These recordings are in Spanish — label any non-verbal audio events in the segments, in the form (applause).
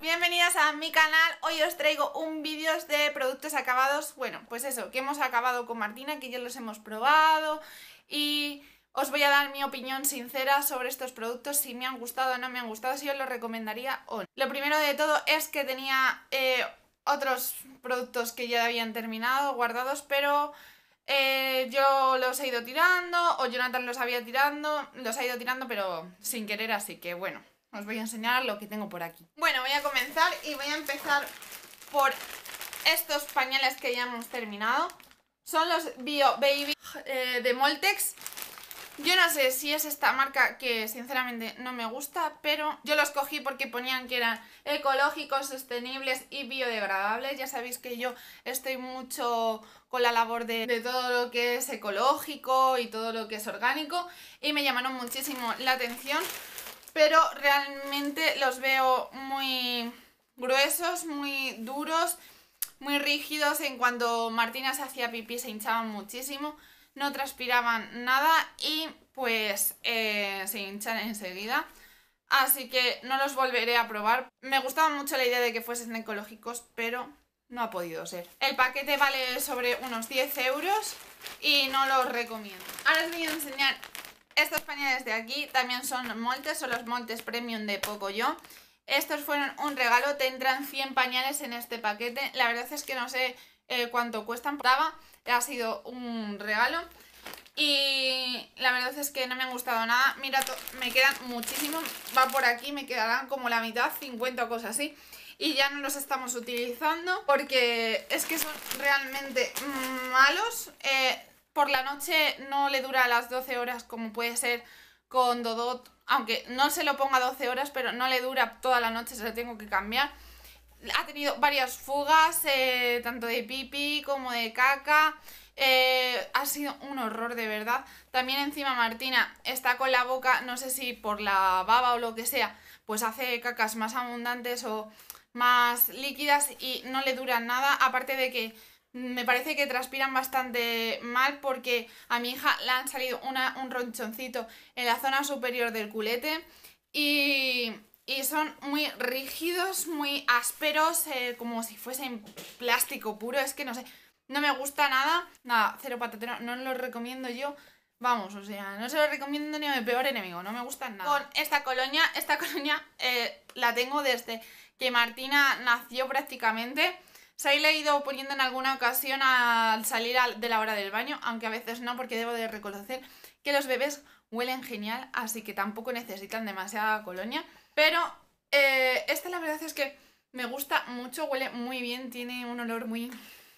bienvenidas a mi canal Hoy os traigo un vídeo de productos acabados Bueno, pues eso, que hemos acabado con Martina, que ya los hemos probado Y os voy a dar mi opinión sincera sobre estos productos Si me han gustado o no me han gustado, si yo los recomendaría o no Lo primero de todo es que tenía eh, otros productos que ya habían terminado, guardados Pero eh, yo los he ido tirando, o Jonathan los había tirando Los ha ido tirando, pero sin querer, así que bueno os voy a enseñar lo que tengo por aquí. Bueno, voy a comenzar y voy a empezar por estos pañales que ya hemos terminado. Son los Bio Baby eh, de Moltex. Yo no sé si es esta marca que sinceramente no me gusta, pero yo los cogí porque ponían que eran ecológicos, sostenibles y biodegradables. Ya sabéis que yo estoy mucho con la labor de, todo lo que es ecológico y todo lo que es orgánico y me llamaron muchísimo la atención pero realmente los veo muy gruesos, muy duros, muy rígidos. En cuanto Martina se hacía pipí se hinchaban muchísimo, no transpiraban nada y pues eh, se hinchan enseguida. Así que no los volveré a probar. Me gustaba mucho la idea de que fuesen ecológicos, pero no ha podido ser. El paquete vale sobre unos 10 euros y no los recomiendo. Ahora os voy a enseñar estos pañales de aquí también son moltes, son los montes premium de poco yo. Estos fueron un regalo, tendrán 100 pañales en este paquete. La verdad es que no sé eh, cuánto cuestan, ha sido un regalo. Y la verdad es que no me han gustado nada. Mira, me quedan muchísimo, Va por aquí, me quedarán como la mitad, 50 o cosas así. Y ya no los estamos utilizando porque es que son realmente malos. Eh, por la noche no le dura las 12 horas como puede ser con Dodot, aunque no se lo ponga 12 horas, pero no le dura toda la noche, se lo tengo que cambiar. Ha tenido varias fugas, eh, tanto de pipí como de caca. Eh, ha sido un horror de verdad. También encima Martina está con la boca, no sé si por la baba o lo que sea, pues hace cacas más abundantes o más líquidas y no le dura nada. Aparte de que me parece que transpiran bastante mal porque a mi hija le han salido una, un ronchoncito en la zona superior del culete y, y son muy rígidos, muy ásperos, eh, como si fuesen plástico puro, es que no sé, no me gusta nada, nada, cero patatero, no lo recomiendo yo. Vamos, o sea, no se lo recomiendo ni a mi peor enemigo, no me gustan nada. Con esta colonia, esta (laughs) colonia eh, la tengo desde que Martina nació prácticamente se ha he ido poniendo en alguna ocasión al salir de la hora del baño, aunque a veces no, porque debo de reconocer que los bebés huelen genial, así que tampoco necesitan demasiada colonia. Pero eh, esta la verdad es que me gusta mucho, huele muy bien, tiene un olor muy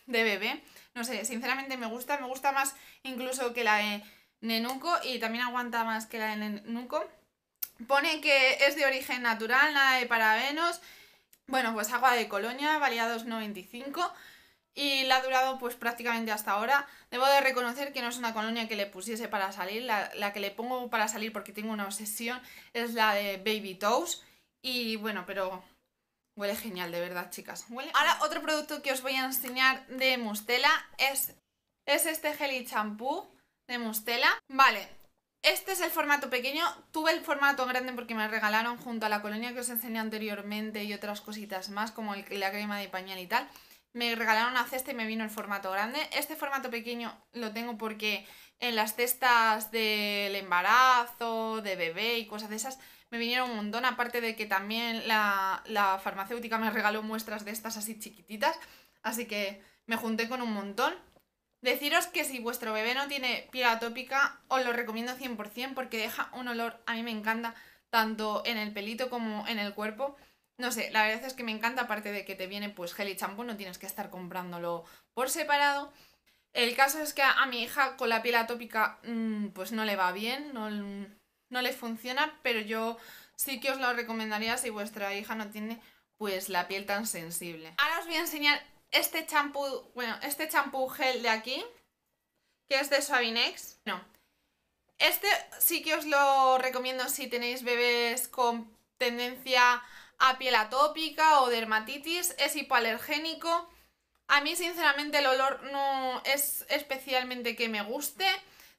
de bebé. No sé, sinceramente me gusta, me gusta más incluso que la de Nenuco y también aguanta más que la de Nenuco. Pone que es de origen natural, nada de parabenos bueno, pues agua de Colonia, valía 95 y la ha durado pues prácticamente hasta ahora. Debo de reconocer que no es una colonia que le pusiese para salir, la, que le pongo para salir porque tengo una obsesión es la de Baby Toes y bueno, pero Huele genial, de verdad, chicas. Ahora, otro producto que os voy a enseñar de Mustela es, es este gel y champú de Mustela. Vale, este es el formato pequeño. Tuve el formato grande porque me regalaron junto a la colonia que os enseñé anteriormente y otras cositas más, como la crema de pañal y tal. Me regalaron una cesta y me vino el formato grande. Este formato pequeño lo tengo porque en las cestas del embarazo, de bebé y cosas de esas, me vinieron un montón. Aparte de que también la, la farmacéutica me regaló muestras de estas así chiquititas. Así que me junté con un montón. Deciros que si vuestro bebé no tiene piel atópica, os lo recomiendo 100% porque deja un olor, a mí me encanta, tanto en el pelito como en el cuerpo. No sé, la verdad es que me encanta, aparte de que te viene pues gel y champú, no tienes que estar comprándolo por separado. El caso es que a, mi hija con la piel atópica mm, pues no le va bien, no, no le funciona, pero yo sí que os lo recomendaría si vuestra hija no tiene pues la piel tan sensible. Ahora os voy a enseñar este champú, bueno, este champú gel de aquí, que es de Suavinex. No. Este sí que os lo recomiendo si tenéis bebés con tendencia a piel atópica o dermatitis, es hipoalergénico. A mí sinceramente el olor no es especialmente que me guste,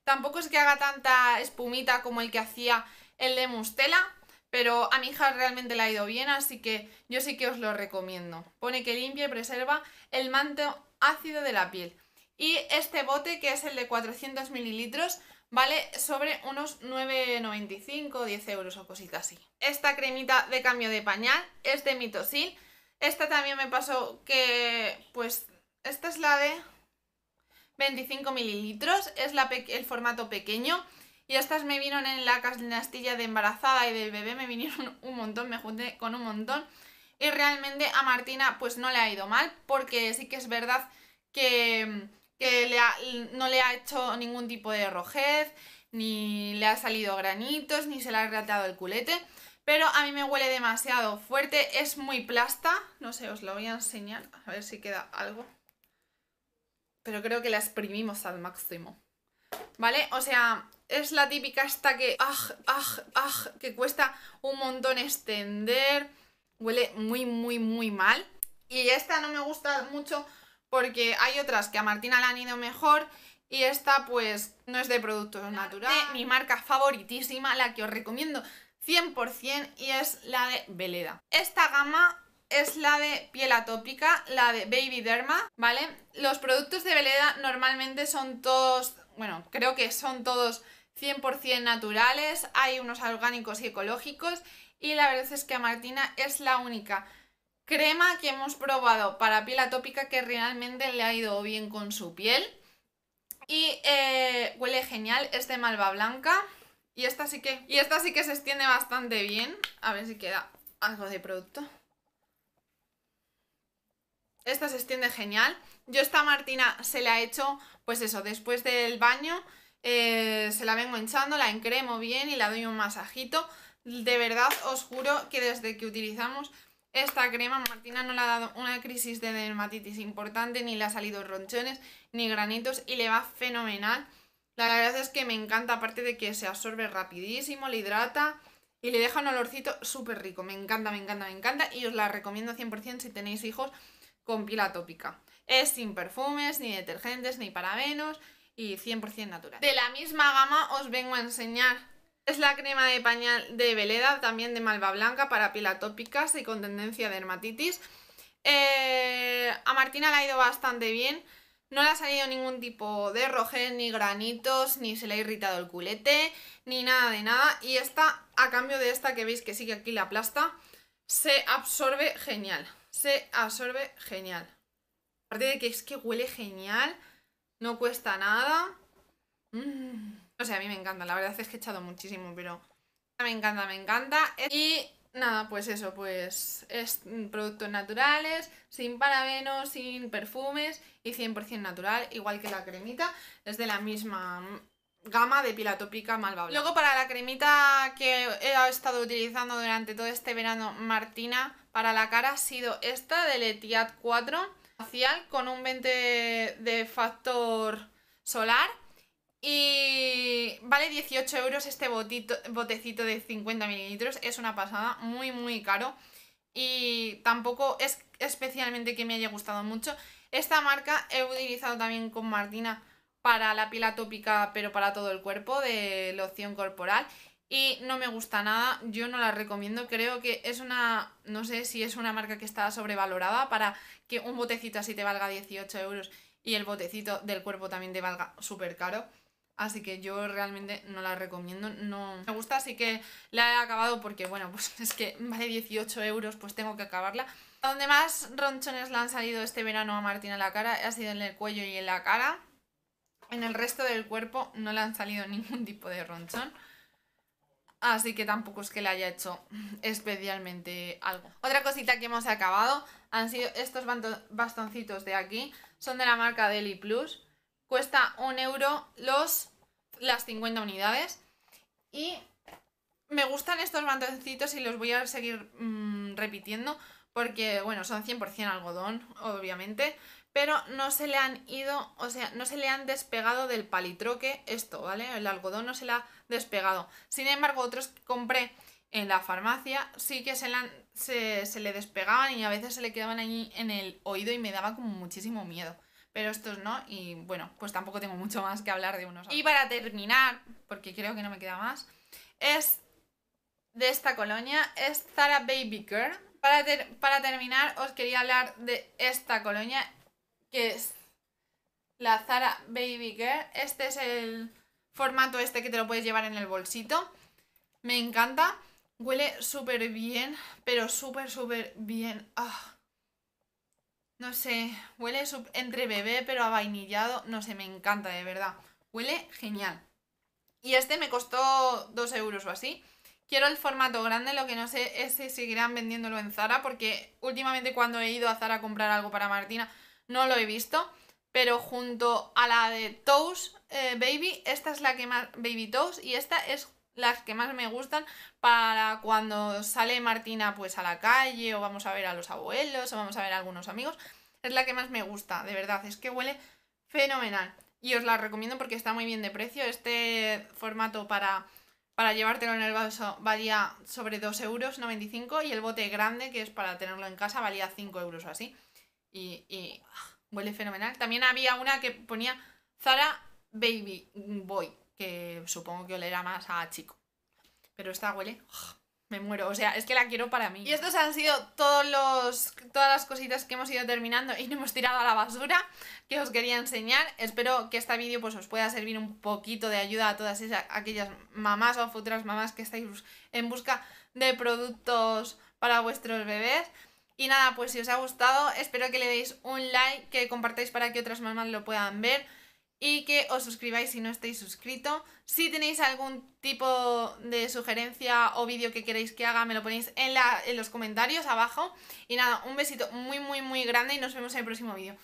tampoco es que haga tanta espumita como el que hacía el de Mustela, pero a mi hija realmente le ha ido bien, así que yo sí que os lo recomiendo. Pone que limpia y preserva el manto ácido de la piel. Y este bote, que es el de 400 mililitros, vale sobre unos 9,95, 10 euros o cositas así. Esta cremita de cambio de pañal es de Mitosil. Esta también me pasó que, pues, esta es la de 25 mililitros, es la el formato pequeño. Y estas me vinieron en la castilla de embarazada y del bebé, me vinieron (laughs) un montón, me junté con un montón. Y realmente a Martina pues no le ha ido mal, porque sí que es verdad que, le no le ha hecho ningún tipo de rojez, ni le ha salido granitos, ni se le ha rateado el culete. Pero a mí me huele demasiado fuerte, es muy plasta. No sé, os lo voy a enseñar, a ver si queda algo. Pero creo que la exprimimos al máximo. ¿Vale? O sea, es la típica esta que, aj, aj, aj, que cuesta un montón extender, huele muy, muy, muy mal. Y esta no me gusta mucho porque hay otras que a Martina le han ido mejor y esta pues no es de productos naturales. Mi marca favoritísima, la que os recomiendo 100% y es la de Veleda. Esta gama es la de piel atópica, la de Baby Derma, ¿vale? Los productos de Veleda normalmente son todos, bueno, creo que son todos 100% naturales, hay unos orgánicos y ecológicos y la verdad es que a Martina es la única crema que hemos probado para piel atópica que realmente le ha ido bien con su piel y eh, huele genial, es de malva blanca y esta sí que y que se extiende bastante bien, a ver si queda algo de producto. Esta se extiende genial. Yo esta Martina se la he hecho, pues eso, después del baño eh, se la vengo hinchando, la encremo bien y la doy un masajito. De verdad os juro que desde que utilizamos esta crema, Martina no le ha dado una crisis de dermatitis importante, ni le ha salido ronchones, ni granitos y le va fenomenal. La verdad es que me encanta, aparte de que se absorbe rapidísimo, le hidrata y le deja un olorcito súper rico. Me encanta, me encanta, me encanta y os la recomiendo 100% si tenéis hijos con pila atópica. Es sin perfumes, ni detergentes, ni parabenos, y 100% natural. De la misma gama os vengo a enseñar. Es la crema de pañal de Veleda, también de malva blanca para piel atópica... y con tendencia a dermatitis. Eh, a Martina le ha ido bastante bien. No le ha salido ningún tipo de rojez, ni granitos, ni se le ha irritado el culete, ni nada de nada. Y esta, a cambio de esta que veis que sigue aquí la plasta... se absorbe genial. Se absorbe genial. Aparte de que es que huele genial, no cuesta nada. Mm. O sea, a mí me encanta. La verdad es que he echado muchísimo, pero me encanta, me encanta. Y nada, pues eso, pues es productos naturales, sin parabenos, sin perfumes y 100% natural, igual que la cremita. Es de la misma gama de pila tópica Malva Luego para la cremita que he estado utilizando durante todo este verano Martina para la cara ha sido esta de Letiat 4 con un 20 de factor solar. Y vale 18 euros este botito, botecito de 50 mililitros. Es una pasada, muy, muy caro. Y tampoco es especialmente que me haya gustado mucho. Esta marca he utilizado también con Martina para la pila tópica, pero para todo el cuerpo, de loción corporal y no me gusta nada, yo no la recomiendo, creo que es una, no sé si es una marca que está sobrevalorada para que un botecito así te valga 18 euros y el botecito del cuerpo también te valga súper caro. Así que yo realmente no la recomiendo, no me gusta, así que la he acabado porque, bueno, (laughs) pues es que vale 18 euros, pues tengo que acabarla. Donde más ronchones le han salido este verano a Martina a la cara ha sido en el cuello y en la cara. En el resto del cuerpo no le han salido (laughs) ningún tipo de ronchón. Así que tampoco es que le haya hecho (laughs) especialmente algo. Otra cosita que hemos acabado han sido estos bastoncitos de aquí. Son de la marca Deli Plus. Cuesta un euro los, las 50 unidades. Y me gustan estos bastoncitos y los voy a seguir mm, repitiendo. Porque, bueno, son 100% algodón, obviamente pero no se le han ido, o sea, no se le han despegado del palitroque esto, ¿vale? El algodón no se le ha despegado. Sin embargo, otros que compré en la farmacia sí que se, le despegaban y a veces se le quedaban allí en el oído y me daba como muchísimo miedo pero estos no. Y bueno, pues tampoco tengo mucho más que hablar de unos. Y para terminar, porque creo que no me queda más, es de esta colonia, es Zara Baby Girl. Para, para terminar, os quería hablar de esta colonia que es la Zara Baby Girl. Este es el formato este que te lo puedes llevar en el bolsito. Me encanta. Huele súper bien, pero súper, súper bien. Ah. No sé, huele entre bebé, pero a vainillado. No sé, me encanta, de verdad. Huele genial. Y este me costó 2 euros o así. Quiero el formato grande, lo que no sé es si seguirán vendiéndolo en Zara, porque últimamente cuando he ido a Zara a comprar algo para Martina, no lo he visto, pero junto a la de Toast eh, Baby, esta es la que más, Baby Toast, y esta es las que más me gustan para cuando sale Martina pues a la calle o vamos a ver a los abuelos o vamos a ver a algunos amigos. Es la que más me gusta, de verdad, es que huele fenomenal. Y os la recomiendo porque está muy bien de precio. Este formato para, para llevártelo en el vaso valía sobre 2,95 euros y el bote grande, que es para tenerlo en casa, valía 5 euros o así. Y, huele fenomenal. También había una que ponía Zara Baby Boy, que supongo que olerá más a chico. Pero esta huele... Me muero, o sea, es que la quiero para mí. Y estos han sido todos los, todas las cositas que hemos ido terminando y no hemos tirado a la basura que os quería enseñar. Espero que este vídeo pues, os pueda servir un poquito de ayuda a todas esas, aquellas mamás o futuras mamás que estáis en busca de productos para vuestros bebés. Y nada, pues si os ha gustado, espero que le deis un like, que compartáis para que otras mamás lo puedan ver y que os suscribáis si no estáis suscrito. Si tenéis algún tipo de sugerencia o vídeo que queréis que haga, me lo ponéis en, la, en los comentarios abajo. Y nada, un besito muy, muy, muy grande y nos vemos en el próximo vídeo.